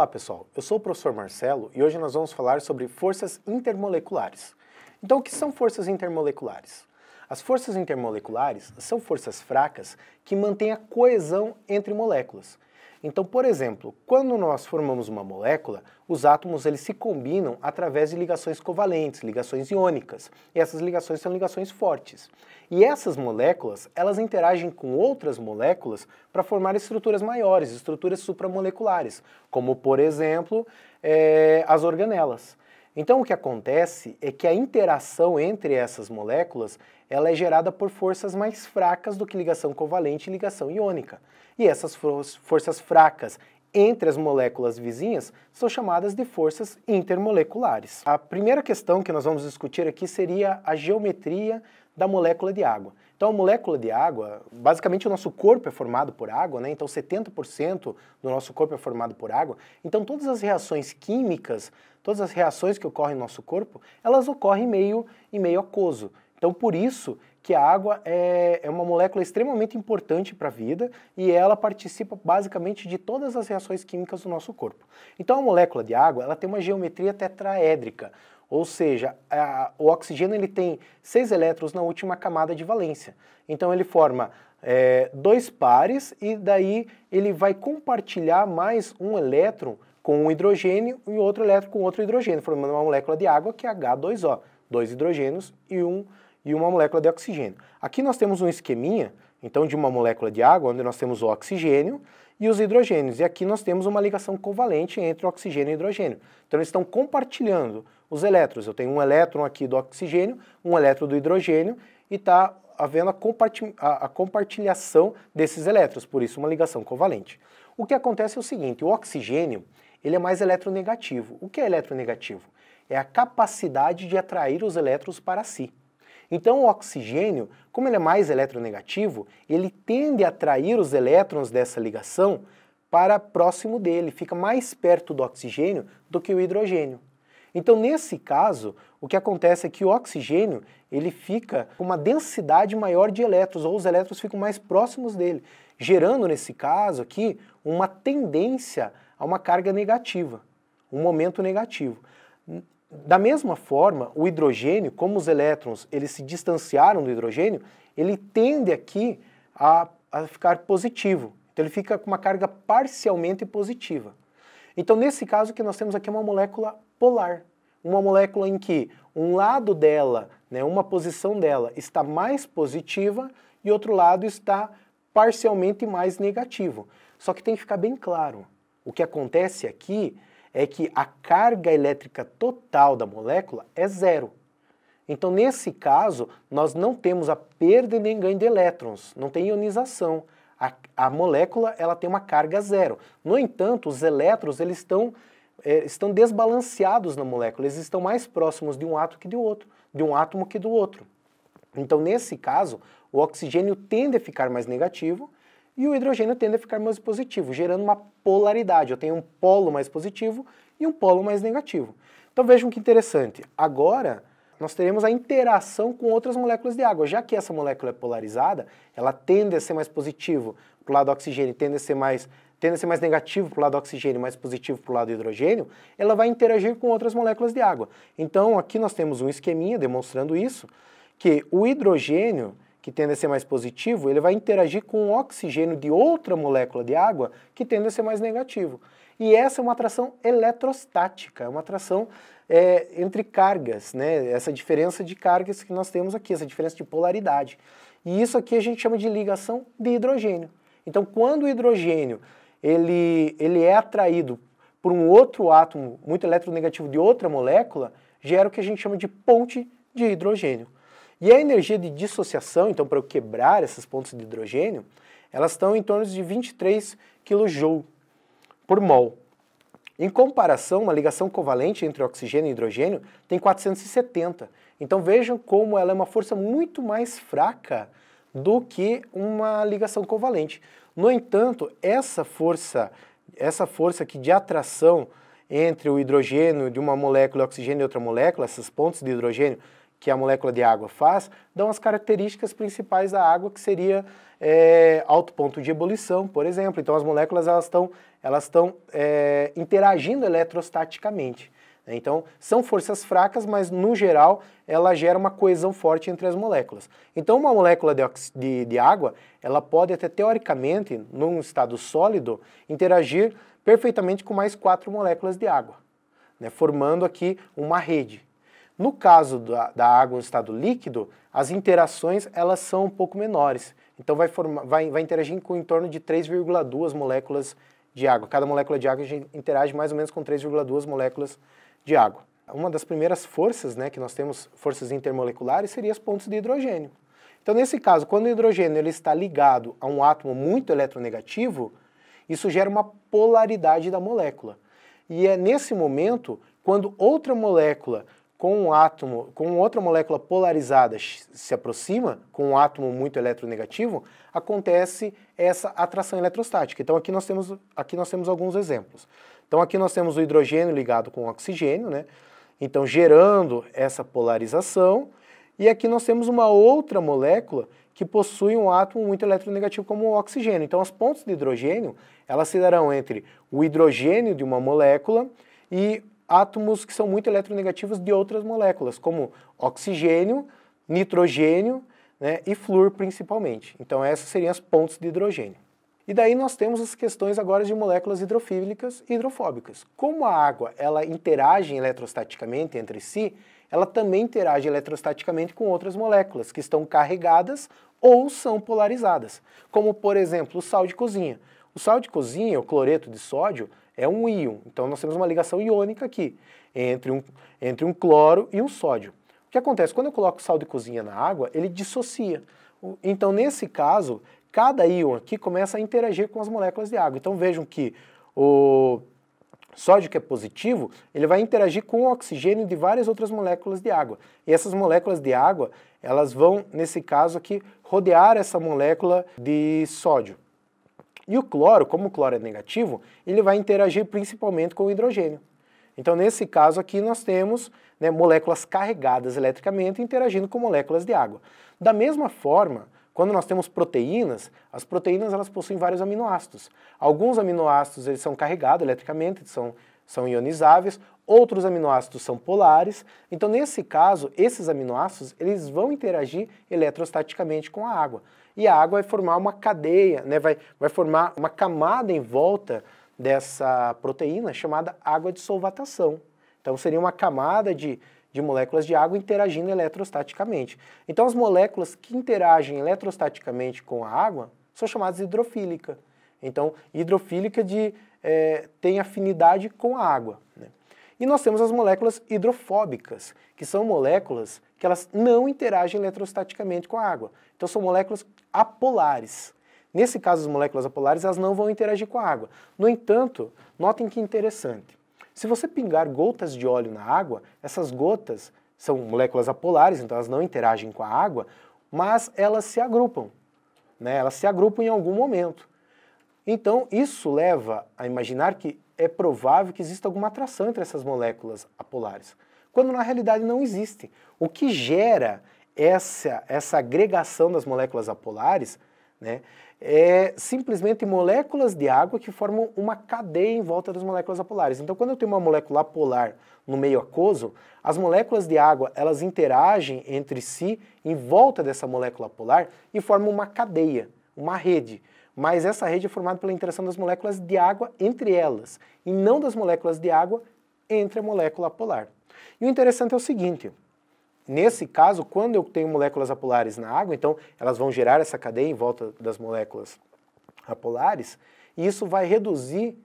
Olá pessoal, eu sou o professor Marcelo e hoje nós vamos falar sobre forças intermoleculares. Então, o que são forças intermoleculares? As forças intermoleculares são forças fracas que mantêm a coesão entre moléculas. Então, por exemplo, quando nós formamos uma molécula, os átomos eles se combinam através de ligações covalentes, ligações iônicas. E essas ligações são ligações fortes. E essas moléculas, elas interagem com outras moléculas para formar estruturas maiores, estruturas supramoleculares, como por exemplo é, as organelas. Então o que acontece é que a interação entre essas moléculas ela é gerada por forças mais fracas do que ligação covalente e ligação iônica. E essas for forças fracas entre as moléculas vizinhas são chamadas de forças intermoleculares. A primeira questão que nós vamos discutir aqui seria a geometria da molécula de água. Então, a molécula de água, basicamente o nosso corpo é formado por água, né? Então, 70% do nosso corpo é formado por água. Então, todas as reações químicas, todas as reações que ocorrem no nosso corpo, elas ocorrem meio em meio aquoso. Então, por isso que a água é, é uma molécula extremamente importante para a vida e ela participa basicamente de todas as reações químicas do nosso corpo. Então, a molécula de água ela tem uma geometria tetraédrica, ou seja, a, o oxigênio ele tem seis elétrons na última camada de valência. Então ele forma é, dois pares e daí ele vai compartilhar mais um elétron com um hidrogênio e outro elétron com outro hidrogênio, formando uma molécula de água que é H2O, dois hidrogênios e, um, e uma molécula de oxigênio. Aqui nós temos um esqueminha, então, de uma molécula de água, onde nós temos o oxigênio e os hidrogênios. E aqui nós temos uma ligação covalente entre oxigênio e hidrogênio. Então eles estão compartilhando os elétrons. Eu tenho um elétron aqui do oxigênio, um elétron do hidrogênio e está havendo a, a, a compartilhação desses elétrons, por isso uma ligação covalente. O que acontece é o seguinte, o oxigênio ele é mais eletronegativo. O que é eletronegativo? É a capacidade de atrair os elétrons para si. Então, o oxigênio, como ele é mais eletronegativo, ele tende a atrair os elétrons dessa ligação para próximo dele, fica mais perto do oxigênio do que o hidrogênio. Então, nesse caso, o que acontece é que o oxigênio ele fica com uma densidade maior de elétrons, ou os elétrons ficam mais próximos dele, gerando, nesse caso aqui, uma tendência a uma carga negativa, um momento negativo. Da mesma forma, o hidrogênio, como os elétrons eles se distanciaram do hidrogênio, ele tende aqui a, a ficar positivo. Então ele fica com uma carga parcialmente positiva. Então nesse caso que nós temos aqui uma molécula polar, uma molécula em que um lado dela, né, uma posição dela está mais positiva e outro lado está parcialmente mais negativo. Só que tem que ficar bem claro, o que acontece aqui é que a carga elétrica total da molécula é zero. Então, nesse caso, nós não temos a perda nem ganho de elétrons, não tem ionização. A, a molécula ela tem uma carga zero. No entanto, os elétrons eles estão, é, estão desbalanceados na molécula, eles estão mais próximos de um átomo que do outro, de um átomo que do outro. Então, nesse caso, o oxigênio tende a ficar mais negativo e o hidrogênio tende a ficar mais positivo, gerando uma polaridade. Eu tenho um polo mais positivo e um polo mais negativo. Então vejam que interessante. Agora nós teremos a interação com outras moléculas de água. Já que essa molécula é polarizada, ela tende a ser mais positivo para o lado do oxigênio, tende a ser mais tende a ser mais negativo para o lado do oxigênio, mais positivo para o lado do hidrogênio, ela vai interagir com outras moléculas de água. Então aqui nós temos um esqueminha demonstrando isso, que o hidrogênio que tende a ser mais positivo, ele vai interagir com o oxigênio de outra molécula de água que tende a ser mais negativo. E essa é uma atração eletrostática, é uma atração é, entre cargas, né? essa diferença de cargas que nós temos aqui, essa diferença de polaridade. E isso aqui a gente chama de ligação de hidrogênio. Então, quando o hidrogênio ele, ele é atraído por um outro átomo muito eletronegativo de outra molécula, gera o que a gente chama de ponte de hidrogênio. E a energia de dissociação, então, para eu quebrar esses pontos de hidrogênio, elas estão em torno de 23 kJ por mol. Em comparação, uma ligação covalente entre oxigênio e hidrogênio tem 470. Então vejam como ela é uma força muito mais fraca do que uma ligação covalente. No entanto, essa força, essa força aqui de atração entre o hidrogênio de uma molécula e o oxigênio de outra molécula, esses pontos de hidrogênio que a molécula de água faz, dão as características principais da água, que seria é, alto ponto de ebulição, por exemplo. Então, as moléculas elas estão elas estão é, interagindo eletrostaticamente. Né? Então, são forças fracas, mas no geral ela gera uma coesão forte entre as moléculas. Então, uma molécula de, de, de água, ela pode até teoricamente, num estado sólido, interagir perfeitamente com mais quatro moléculas de água, né, formando aqui uma rede. No caso da, da água no estado líquido, as interações elas são um pouco menores. Então vai, vai, vai interagir com em torno de 3,2 moléculas de água. Cada molécula de água interage mais ou menos com 3,2 moléculas de água. Uma das primeiras forças né, que nós temos, forças intermoleculares, seria as pontes de hidrogênio. Então, nesse caso, quando o hidrogênio ele está ligado a um átomo muito eletronegativo, isso gera uma polaridade da molécula. E é nesse momento, quando outra molécula com um átomo, com outra molécula polarizada se aproxima, com um átomo muito eletronegativo, acontece essa atração eletrostática. Então aqui nós temos, aqui nós temos alguns exemplos. Então aqui nós temos o hidrogênio ligado com o oxigênio, né? Então gerando essa polarização. E aqui nós temos uma outra molécula que possui um átomo muito eletronegativo como o oxigênio. Então as pontas de hidrogênio, elas se darão entre o hidrogênio de uma molécula e átomos que são muito eletronegativos de outras moléculas, como oxigênio, nitrogênio né, e flúor principalmente. Então essas seriam as pontes de hidrogênio. E daí nós temos as questões agora de moléculas hidrofílicas e hidrofóbicas. Como a água ela interage eletrostaticamente entre si, ela também interage eletrostaticamente com outras moléculas que estão carregadas ou são polarizadas, como por exemplo o sal de cozinha. O sal de cozinha, o cloreto de sódio, é um íon. Então nós temos uma ligação iônica aqui entre um, entre um cloro e um sódio. O que acontece? Quando eu coloco sal de cozinha na água, ele dissocia. Então, nesse caso, cada íon aqui começa a interagir com as moléculas de água. Então vejam que o sódio que é positivo, ele vai interagir com o oxigênio de várias outras moléculas de água. E essas moléculas de água, elas vão, nesse caso aqui, rodear essa molécula de sódio. E o cloro, como o cloro é negativo, ele vai interagir principalmente com o hidrogênio. Então, nesse caso aqui, nós temos né, moléculas carregadas eletricamente interagindo com moléculas de água. Da mesma forma, quando nós temos proteínas, as proteínas elas possuem vários aminoácidos. Alguns aminoácidos eles são carregados eletricamente, são, são ionizáveis, outros aminoácidos são polares. Então, nesse caso, esses aminoácidos eles vão interagir eletrostaticamente com a água e a água vai formar uma cadeia, né? vai, vai formar uma camada em volta dessa proteína chamada água de solvatação. Então seria uma camada de, de moléculas de água interagindo eletrostaticamente. Então as moléculas que interagem eletrostaticamente com a água são chamadas hidrofílica. Então hidrofílica de, é, tem afinidade com a água. Né? E nós temos as moléculas hidrofóbicas, que são moléculas que elas não interagem eletrostaticamente com a água. Então são moléculas apolares. Nesse caso, as moléculas apolares elas não vão interagir com a água. No entanto, notem que interessante. Se você pingar gotas de óleo na água, essas gotas são moléculas apolares, então elas não interagem com a água, mas elas se agrupam. Né? Elas se agrupam em algum momento. Então, isso leva a imaginar que é provável que exista alguma atração entre essas moléculas apolares, quando na realidade não existe. O que gera essa, essa agregação das moléculas apolares né, é simplesmente moléculas de água que formam uma cadeia em volta das moléculas apolares. Então, quando eu tenho uma molécula apolar no meio aquoso, as moléculas de água elas interagem entre si em volta dessa molécula apolar e formam uma cadeia, uma rede. Mas essa rede é formada pela interação das moléculas de água entre elas e não das moléculas de água entre a molécula apolar. E o interessante é o seguinte: Nesse caso, quando eu tenho moléculas apolares na água, então elas vão gerar essa cadeia em volta das moléculas apolares, e isso vai reduzir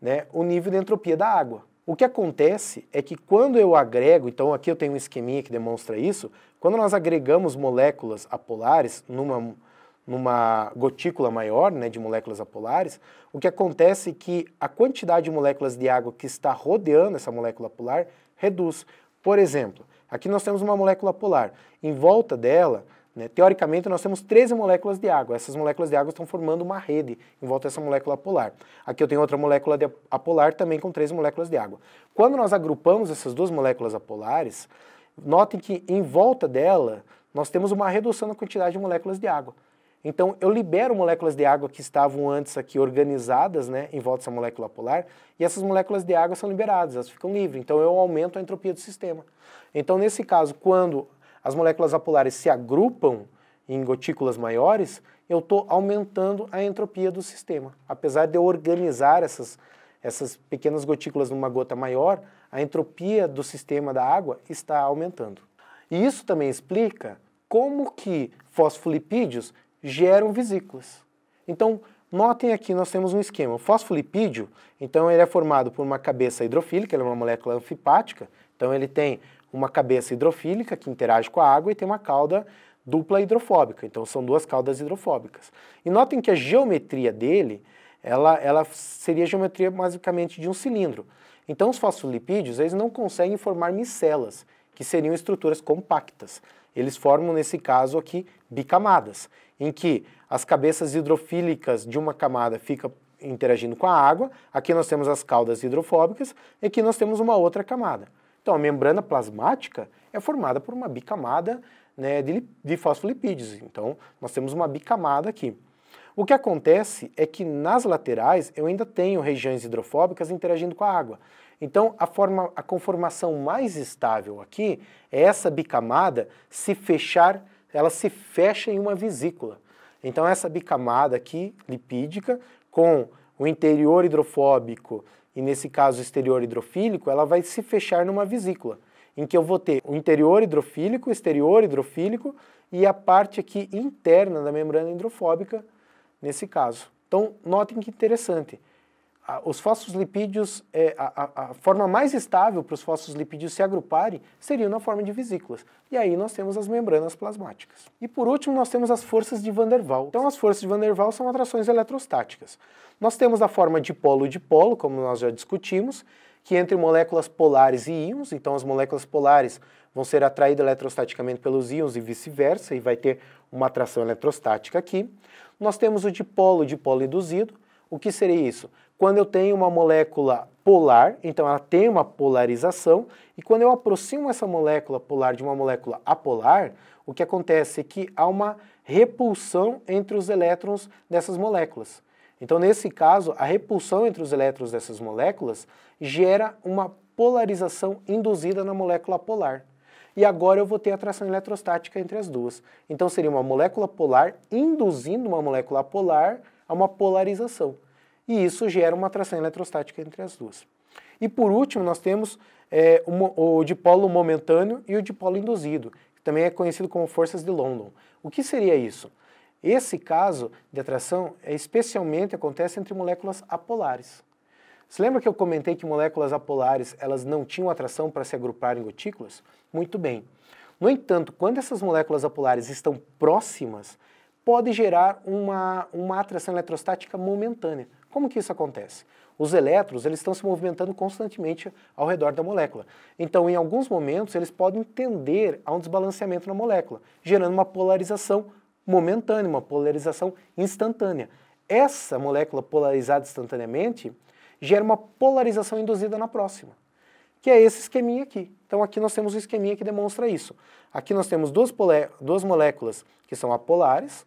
né, o nível de entropia da água. O que acontece é que quando eu agrego, então aqui eu tenho um esqueminha que demonstra isso, quando nós agregamos moléculas apolares numa, numa gotícula maior né, de moléculas apolares, o que acontece é que a quantidade de moléculas de água que está rodeando essa molécula polar reduz. Por exemplo, aqui nós temos uma molécula polar. Em volta dela, né, teoricamente, nós temos 13 moléculas de água. Essas moléculas de água estão formando uma rede em volta dessa molécula polar. Aqui eu tenho outra molécula apolar também com 13 moléculas de água. Quando nós agrupamos essas duas moléculas apolares, notem que em volta dela nós temos uma redução na quantidade de moléculas de água. Então eu libero moléculas de água que estavam antes aqui organizadas, né, em volta dessa molécula polar, e essas moléculas de água são liberadas, elas ficam livres. Então eu aumento a entropia do sistema. Então nesse caso, quando as moléculas apolares se agrupam em gotículas maiores, eu estou aumentando a entropia do sistema. Apesar de eu organizar essas essas pequenas gotículas numa gota maior, a entropia do sistema da água está aumentando. E isso também explica como que fosfolipídios geram vesículas. Então, notem aqui, nós temos um esquema. O fosfolipídio, então ele é formado por uma cabeça hidrofílica, ele é uma molécula anfipática, então ele tem uma cabeça hidrofílica que interage com a água e tem uma cauda dupla hidrofóbica, então são duas caudas hidrofóbicas. E notem que a geometria dele, ela, ela seria a geometria basicamente de um cilindro. Então os fosfolipídios, eles não conseguem formar micelas, que seriam estruturas compactas. Eles formam, nesse caso aqui, bicamadas, em que as cabeças hidrofílicas de uma camada ficam interagindo com a água, aqui nós temos as caudas hidrofóbicas e aqui nós temos uma outra camada. Então, a membrana plasmática é formada por uma bicamada né, de, de fosfolipídios. Então, nós temos uma bicamada aqui. O que acontece é que nas laterais eu ainda tenho regiões hidrofóbicas interagindo com a água. Então, a, forma, a conformação mais estável aqui é essa bicamada se fechar ela se fecha em uma vesícula. Então essa bicamada aqui, lipídica, com o interior hidrofóbico e nesse caso o exterior hidrofílico, ela vai se fechar numa vesícula, em que eu vou ter o interior hidrofílico, o exterior hidrofílico e a parte aqui interna da membrana hidrofóbica, nesse caso. Então, notem que interessante os fosfolipídios, é, a, a, forma mais estável para os lipídios se agruparem seria na forma de vesículas. E aí nós temos as membranas plasmáticas. E por último, nós temos as forças de Van der Waals. Então as forças de Van der Waals são atrações eletrostáticas. Nós temos a forma dipolo-dipolo, como nós já discutimos, que entre moléculas polares e íons, então as moléculas polares vão ser atraídas eletrostaticamente pelos íons e vice-versa, e vai ter uma atração eletrostática aqui. Nós temos o dipolo-dipolo induzido. O que seria isso? Quando eu tenho uma molécula polar, então ela tem uma polarização, e quando eu aproximo essa molécula polar de uma molécula apolar, o que acontece é que há uma repulsão entre os elétrons dessas moléculas. Então, nesse caso, a repulsão entre os elétrons dessas moléculas gera uma polarização induzida na molécula polar. E agora eu vou ter atração eletrostática entre as duas. Então, seria uma molécula polar induzindo uma molécula polar a uma polarização e isso gera uma atração eletrostática entre as duas. E por último, nós temos é, o, o dipolo momentâneo e o dipolo induzido, que também é conhecido como forças de London. O que seria isso? Esse caso de atração é, especialmente acontece entre moléculas apolares. Você lembra que eu comentei que moléculas apolares elas não tinham atração para se agrupar em gotículas? Muito bem. No entanto, quando essas moléculas apolares estão próximas, pode gerar uma, uma atração eletrostática momentânea, como que isso acontece? Os elétrons eles estão se movimentando constantemente ao redor da molécula. Então, em alguns momentos, eles podem tender a um desbalanceamento na molécula, gerando uma polarização momentânea, uma polarização instantânea. Essa molécula polarizada instantaneamente gera uma polarização induzida na próxima, que é esse esqueminha aqui. Então, aqui nós temos um esqueminha que demonstra isso. Aqui nós temos duas, duas moléculas que são apolares,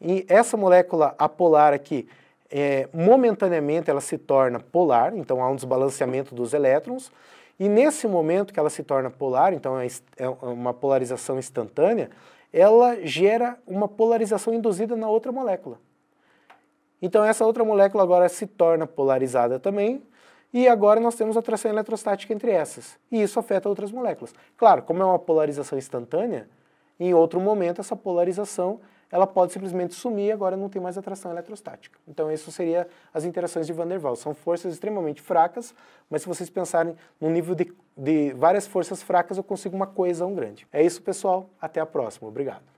e essa molécula apolar aqui é, momentaneamente ela se torna polar, então há um desbalanceamento dos elétrons, e nesse momento que ela se torna polar, então é, é uma polarização instantânea, ela gera uma polarização induzida na outra molécula. Então essa outra molécula agora se torna polarizada também, e agora nós temos atração eletrostática entre essas. E isso afeta outras moléculas. Claro, como é uma polarização instantânea, em outro momento essa polarização ela pode simplesmente sumir e agora não tem mais atração eletrostática. Então, isso seria as interações de Van der Waals. São forças extremamente fracas, mas se vocês pensarem no nível de, de várias forças fracas, eu consigo uma coesão grande. É isso, pessoal. Até a próxima. Obrigado.